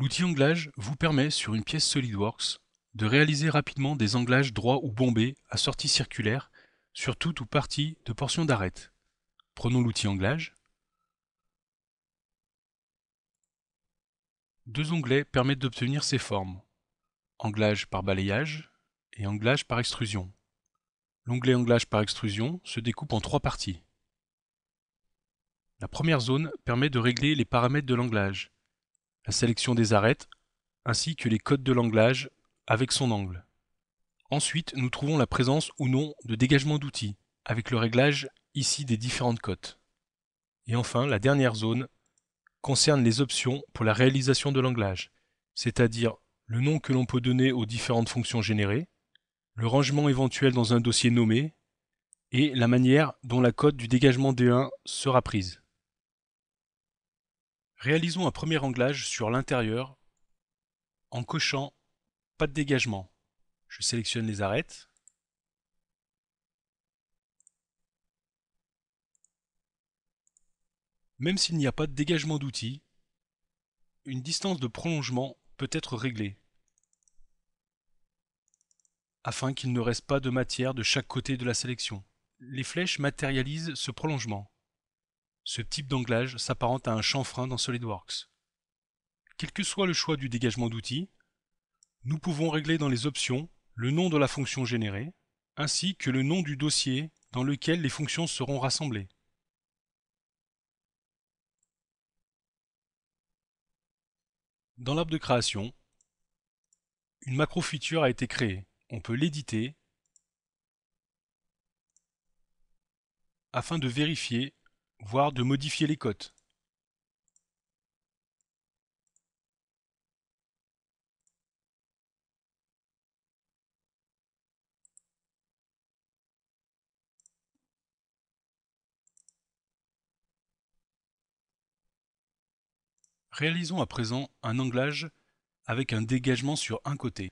L'outil anglage vous permet, sur une pièce SolidWorks, de réaliser rapidement des anglages droits ou bombés à sortie circulaire sur toute ou partie de portions d'arêtes. Prenons l'outil anglage. Deux onglets permettent d'obtenir ces formes. Anglage par balayage et anglage par extrusion. L'onglet anglage par extrusion se découpe en trois parties. La première zone permet de régler les paramètres de l'anglage, la sélection des arêtes, ainsi que les codes de l'anglage avec son angle. Ensuite, nous trouvons la présence ou non de dégagement d'outils, avec le réglage ici des différentes cotes. Et enfin, la dernière zone concerne les options pour la réalisation de l'anglage, c'est-à-dire le nom que l'on peut donner aux différentes fonctions générées, le rangement éventuel dans un dossier nommé, et la manière dont la cote du dégagement D1 sera prise. Réalisons un premier anglage sur l'intérieur en cochant pas de dégagement. Je sélectionne les arêtes. Même s'il n'y a pas de dégagement d'outils, une distance de prolongement peut être réglée afin qu'il ne reste pas de matière de chaque côté de la sélection. Les flèches matérialisent ce prolongement. Ce type d'anglage s'apparente à un chanfrein dans SolidWorks. Quel que soit le choix du dégagement d'outils, nous pouvons régler dans les options le nom de la fonction générée, ainsi que le nom du dossier dans lequel les fonctions seront rassemblées. Dans l'arbre de création, une macro feature a été créée. On peut l'éditer afin de vérifier voire de modifier les cotes. Réalisons à présent un anglage avec un dégagement sur un côté.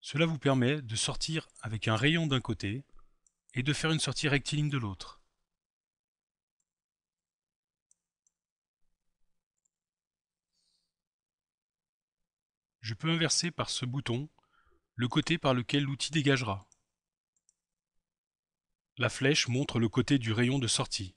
Cela vous permet de sortir avec un rayon d'un côté et de faire une sortie rectiligne de l'autre. je peux inverser par ce bouton le côté par lequel l'outil dégagera. La flèche montre le côté du rayon de sortie.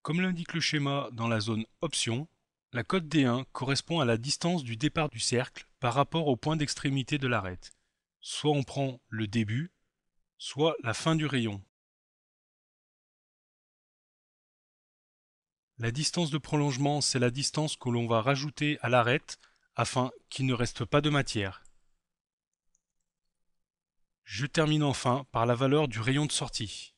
Comme l'indique le schéma dans la zone Options, la cote D1 correspond à la distance du départ du cercle par rapport au point d'extrémité de l'arête. Soit on prend le début, soit la fin du rayon. La distance de prolongement, c'est la distance que l'on va rajouter à l'arête afin qu'il ne reste pas de matière. Je termine enfin par la valeur du rayon de sortie.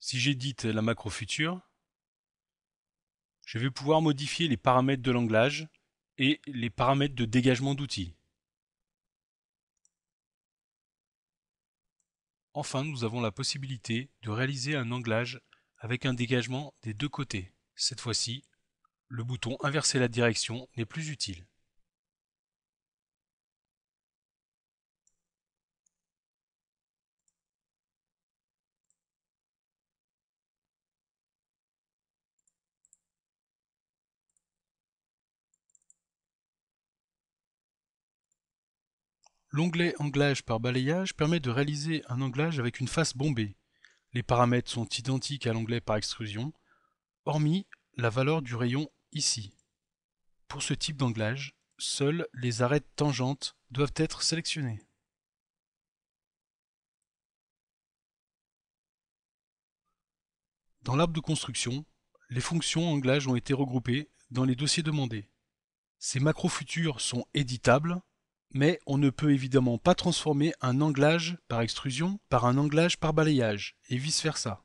Si j'édite la macro future, je vais pouvoir modifier les paramètres de l'anglage et les paramètres de dégagement d'outils. Enfin, nous avons la possibilité de réaliser un anglage avec un dégagement des deux côtés. Cette fois-ci, le bouton inverser la direction n'est plus utile. L'onglet Anglage par balayage permet de réaliser un anglage avec une face bombée. Les paramètres sont identiques à l'onglet par extrusion, hormis la valeur du rayon ici. Pour ce type d'anglage, seules les arêtes tangentes doivent être sélectionnées. Dans l'arbre de construction, les fonctions Anglage » ont été regroupées dans les dossiers demandés. Ces macros futurs sont éditables mais on ne peut évidemment pas transformer un anglage par extrusion par un anglage par balayage, et vice-versa.